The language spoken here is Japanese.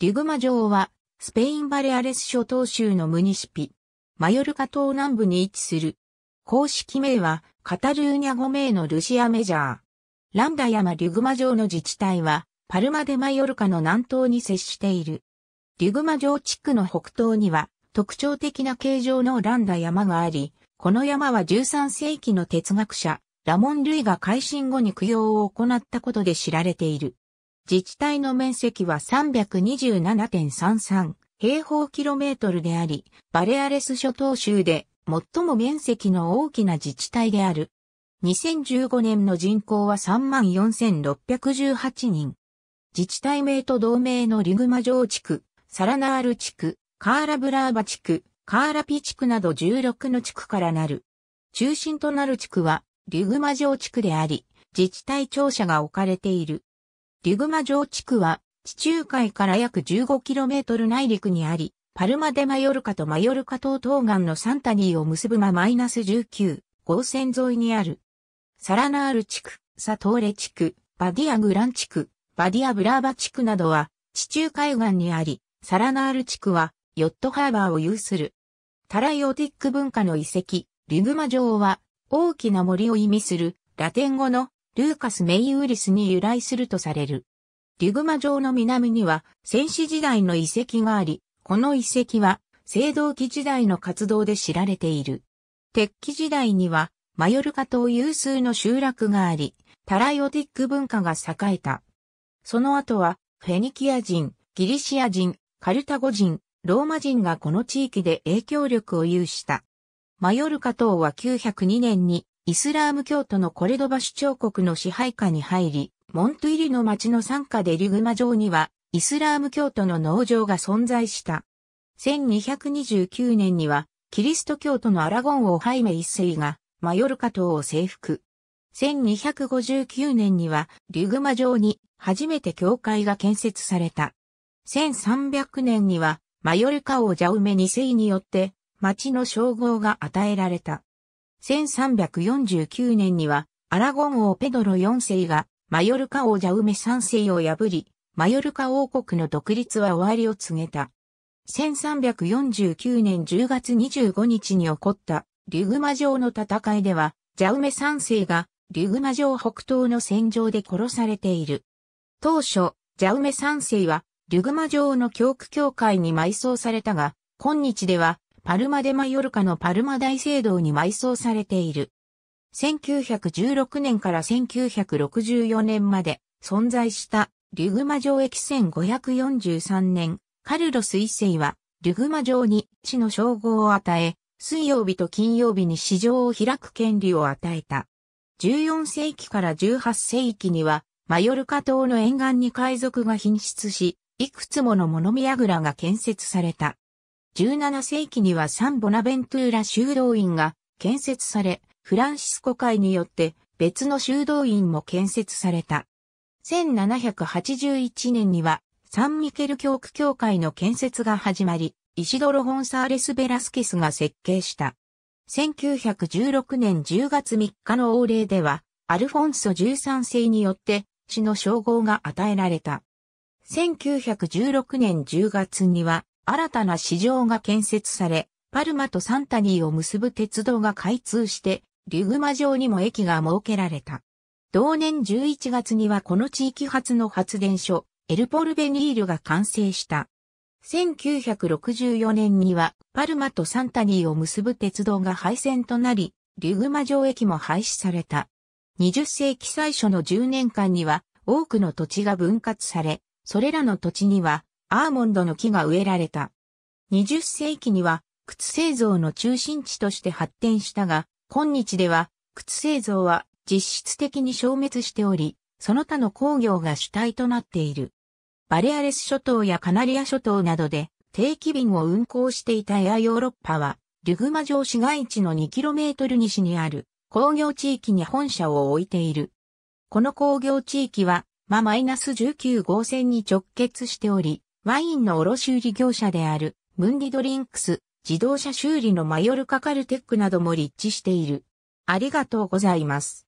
リグマ城は、スペインバレアレス諸島州のムニシピ、マヨルカ島南部に位置する。公式名は、カタルーニャ語名のルシアメジャー。ランダ山リュグマ城の自治体は、パルマデマヨルカの南東に接している。リュグマ城地区の北東には、特徴的な形状のランダ山があり、この山は13世紀の哲学者、ラモン・ルイが改新後に供養を行ったことで知られている。自治体の面積は327.33平方キロメートルであり、バレアレス諸島州で最も面積の大きな自治体である。2015年の人口は34,618人。自治体名と同名のリグマ城地区、サラナール地区、カーラブラーバ地区、カーラピ地区など16の地区からなる。中心となる地区はリグマ城地区であり、自治体庁舎が置かれている。リグマ城地区は地中海から約 15km 内陸にあり、パルマデマヨルカとマヨルカ島東岸のサンタニーを結ぶママイナス19号線沿いにある。サラナール地区、サトーレ地区、バディアグラン地区、バディアブラーバ地区などは地中海岸にあり、サラナール地区はヨットハーバーを有する。タライオティック文化の遺跡、リグマ城は大きな森を意味するラテン語のルーカス・メイウリスに由来するとされる。リグマ城の南には戦士時代の遺跡があり、この遺跡は青銅器時代の活動で知られている。鉄器時代にはマヨルカ島有数の集落があり、タライオティック文化が栄えた。その後はフェニキア人、ギリシア人、カルタゴ人、ローマ人がこの地域で影響力を有した。マヨルカ島は902年にイスラーム教徒のコレドバ主張国の支配下に入り、モントゥイリの町の参下でリグマ城には、イスラーム教徒の農場が存在した。1229年には、キリスト教徒のアラゴン王ハイメ一世が、マヨルカ島を征服。1259年には、リグマ城に、初めて教会が建設された。1300年には、マヨルカ王ジャウメ二世によって、町の称号が与えられた。1349年には、アラゴン王ペドロ4世が、マヨルカ王ジャウメ3世を破り、マヨルカ王国の独立は終わりを告げた。1349年10月25日に起こったリュグマ城の戦いでは、ジャウメ3世がリュグマ城北東の戦場で殺されている。当初、ジャウメ3世はリュグマ城の教区教会に埋葬されたが、今日ではパルマ・デ・マヨルカのパルマ大聖堂に埋葬されている。1916年から1964年まで存在したリュグマ城駅1543年、カルロス一世はリュグマ城に地の称号を与え、水曜日と金曜日に市場を開く権利を与えた。14世紀から18世紀には、マヨルカ島の沿岸に海賊が品質し、いくつもの物見櫓が建設された。17世紀にはサン・ボナベントゥーラ修道院が建設され、フランシスコ会によって別の修道院も建設された。1781年にはサン・ミケル教区教会の建設が始まり、イシドロ・ホンサーレス・ベラスケスが設計した。1916年10月3日の王令では、アルフォンソ13世によって、市の称号が与えられた。1916年10月には、新たな市場が建設され、パルマとサンタニーを結ぶ鉄道が開通して、リュグマ城にも駅が設けられた。同年11月にはこの地域発の発電所、エルポルベニールが完成した。1964年にはパルマとサンタニーを結ぶ鉄道が廃線となり、リュグマ城駅も廃止された。20世紀最初の10年間には多くの土地が分割され、それらの土地にはアーモンドの木が植えられた。20世紀には靴製造の中心地として発展したが、今日では靴製造は実質的に消滅しており、その他の工業が主体となっている。バレアレス諸島やカナリア諸島などで定期便を運航していたエアヨーロッパは、リュグマ城市街地の 2km 西にある工業地域に本社を置いている。この工業地域は、マ -19 号線に直結しており、ワインの卸売業者である、ムンディドリンクス、自動車修理のマヨルカカルテックなども立地している。ありがとうございます。